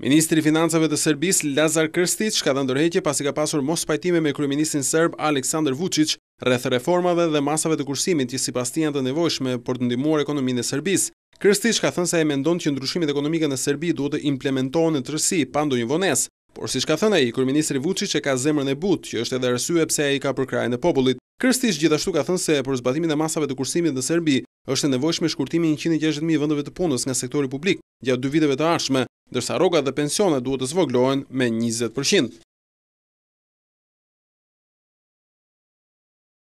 Ministri i Financave të Serbisë Lazar Krstić ka dhënë dorëheqje pasi ka pasur mos pajtime me kryeministin serb Aleksandar Vučić rreth reformave dhe masave të kursimit që sipas tij janë të nevojshme për të ndihmuar ekonominë e Serbisë. Krstić ka thënë se ai mendon që ndryshimet ekonomike në Serbi duhet të implementohen në tërësi pa ndonjë vonesë, por siç ka thënë ai, kryeministri Vučić e ka zemrën e butë, që është edhe arsye pse ai ka përkrahen e popullit. Krstić gjithashtu ka thënë se për zbatimin e masave të kursimit në Serbi është e nevojshme shkurtimi i 160 mijë vendeve të punës nga sektori publik gjatë dy viteve të ardhshme dërsa roga dhe pensione duhet të zvoglohen me 20%.